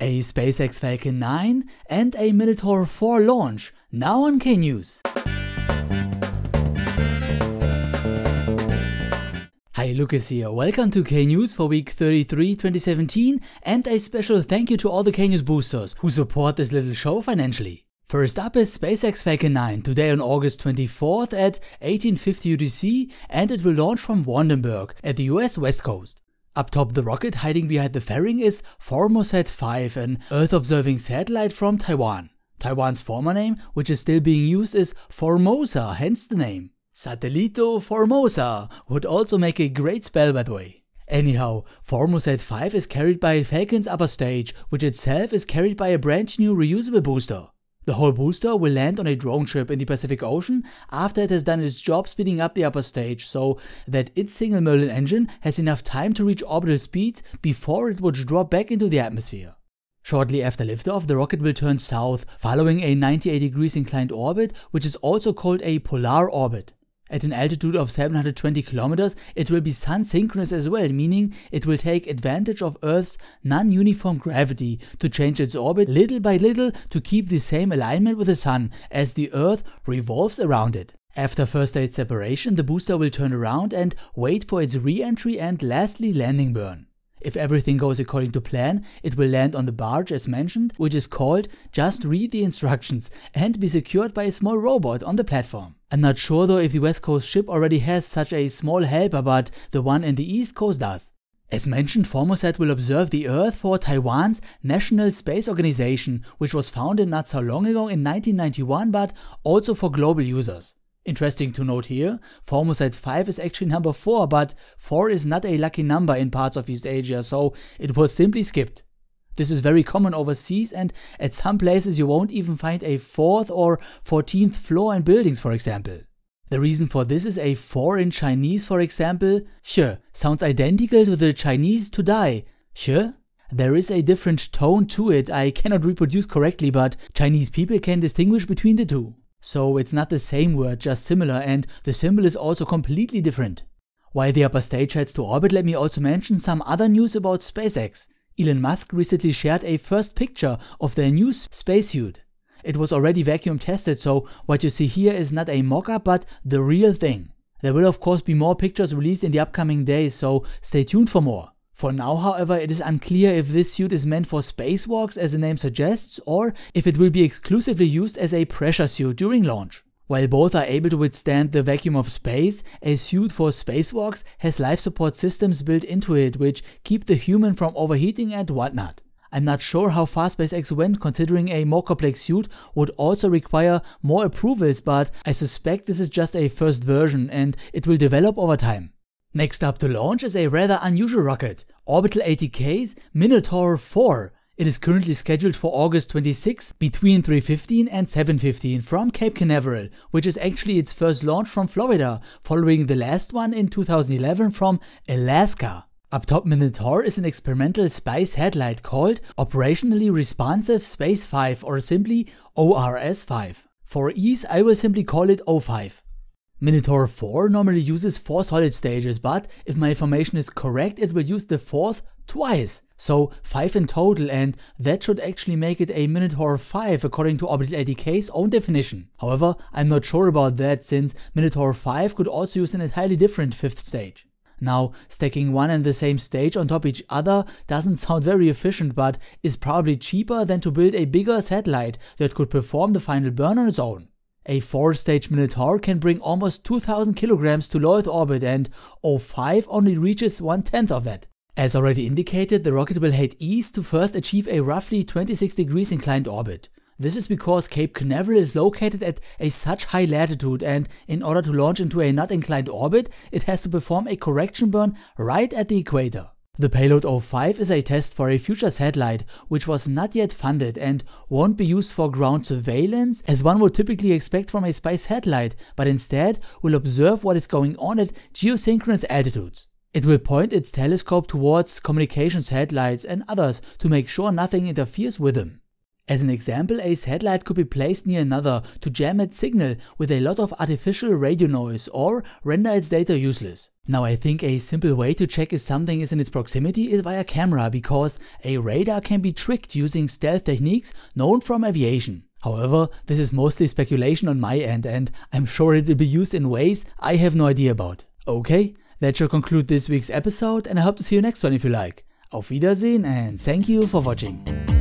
A SpaceX Falcon 9 and a Minotaur 4 launch, now on K-News. Hi, Lucas here. Welcome to K-News for week 33, 2017 and a special thank you to all the K-News boosters who support this little show financially. First up is SpaceX Falcon 9, today on August 24th at 1850 UTC and it will launch from Vandenberg at the US West Coast. Up top the rocket hiding behind the fairing is Formosat 5, an Earth-observing satellite from Taiwan. Taiwan's former name, which is still being used, is Formosa, hence the name. Satellito Formosa would also make a great spell by the way. Anyhow, Formosat 5 is carried by Falcon's upper stage, which itself is carried by a brand new reusable booster. The whole booster will land on a drone ship in the Pacific Ocean after it has done its job speeding up the upper stage so that its single Merlin engine has enough time to reach orbital speeds before it would drop back into the atmosphere. Shortly after liftoff, the rocket will turn south, following a 98 degrees inclined orbit, which is also called a polar orbit. At an altitude of 720 kilometers, it will be sun synchronous as well, meaning it will take advantage of Earth's non-uniform gravity to change its orbit little by little to keep the same alignment with the sun as the Earth revolves around it. After first stage separation, the booster will turn around and wait for its re-entry and lastly landing burn. If everything goes according to plan, it will land on the barge as mentioned, which is called Just Read the Instructions and be secured by a small robot on the platform. I'm not sure though if the west coast ship already has such a small helper but the one in the east coast does. As mentioned, Formosat will observe the Earth for Taiwan's National Space Organization, which was founded not so long ago in 1991 but also for global users. Interesting to note here, Formosite 5 is actually number 4, but 4 is not a lucky number in parts of East Asia, so it was simply skipped. This is very common overseas and at some places you won't even find a 4th or 14th floor in buildings for example. The reason for this is a 4 in Chinese for example, xie, sounds identical to the Chinese to die, sure. There is a different tone to it I cannot reproduce correctly but Chinese people can distinguish between the two. So it's not the same word, just similar, and the symbol is also completely different. While the upper stage heads to orbit, let me also mention some other news about SpaceX. Elon Musk recently shared a first picture of their new spacesuit. It was already vacuum tested, so what you see here is not a mock-up but the real thing. There will of course be more pictures released in the upcoming days, so stay tuned for more. For now, however, it is unclear if this suit is meant for spacewalks as the name suggests, or if it will be exclusively used as a pressure suit during launch. While both are able to withstand the vacuum of space, a suit for spacewalks has life support systems built into it which keep the human from overheating and whatnot. I'm not sure how far SpaceX went considering a more complex suit would also require more approvals but I suspect this is just a first version and it will develop over time. Next up to launch is a rather unusual rocket, Orbital ATK's Minotaur 4. It is currently scheduled for August 26 between 3.15 and 7.15 from Cape Canaveral, which is actually its first launch from Florida, following the last one in 2011 from Alaska. Up top Minotaur is an experimental space headlight called Operationally Responsive Space 5 or simply ORS 5. For ease I will simply call it O5. Minotaur 4 normally uses 4 solid stages, but if my information is correct it will use the 4th twice, so 5 in total and that should actually make it a Minotaur 5 according to Orbital ADK's own definition. However, I'm not sure about that since Minotaur 5 could also use an entirely different 5th stage. Now, stacking one and the same stage on top each other doesn't sound very efficient, but is probably cheaper than to build a bigger satellite that could perform the final burn on its own. A 4-stage Minotaur can bring almost 2000 kilograms to low Earth orbit and 0 05 only reaches one-tenth of that. As already indicated, the rocket will head east to first achieve a roughly 26 degrees inclined orbit. This is because Cape Canaveral is located at a such high latitude and in order to launch into a not inclined orbit, it has to perform a correction burn right at the equator. The payload 05 is a test for a future satellite which was not yet funded and won't be used for ground surveillance as one would typically expect from a space satellite, but instead will observe what is going on at geosynchronous altitudes. It will point its telescope towards communication satellites and others to make sure nothing interferes with them. As an example, a satellite could be placed near another to jam its signal with a lot of artificial radio noise or render its data useless. Now I think a simple way to check if something is in its proximity is via camera because a radar can be tricked using stealth techniques known from aviation. However, this is mostly speculation on my end and I'm sure it will be used in ways I have no idea about. Okay, that shall conclude this week's episode and I hope to see you next one if you like. Auf Wiedersehen and thank you for watching.